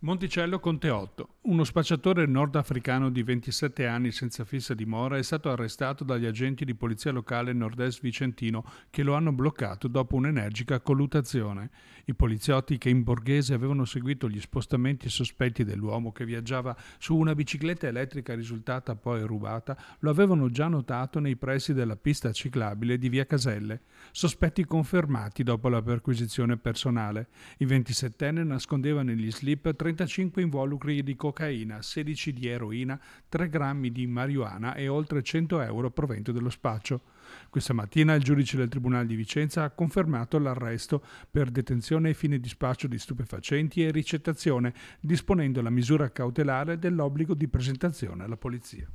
Monticello Conte 8 uno spacciatore nordafricano di 27 anni senza fissa dimora è stato arrestato dagli agenti di polizia locale nord-est vicentino che lo hanno bloccato dopo un'energica colluttazione. I poliziotti che in borghese avevano seguito gli spostamenti sospetti dell'uomo che viaggiava su una bicicletta elettrica risultata poi rubata lo avevano già notato nei pressi della pista ciclabile di via Caselle. Sospetti confermati dopo la perquisizione personale. Il 27enne nascondeva negli slip 35 involucri di cocaina cocaina, 16 di eroina, 3 grammi di marijuana e oltre 100 euro provento dello spaccio. Questa mattina il giudice del Tribunale di Vicenza ha confermato l'arresto per detenzione ai fini di spaccio di stupefacenti e ricettazione, disponendo la misura cautelare dell'obbligo di presentazione alla polizia.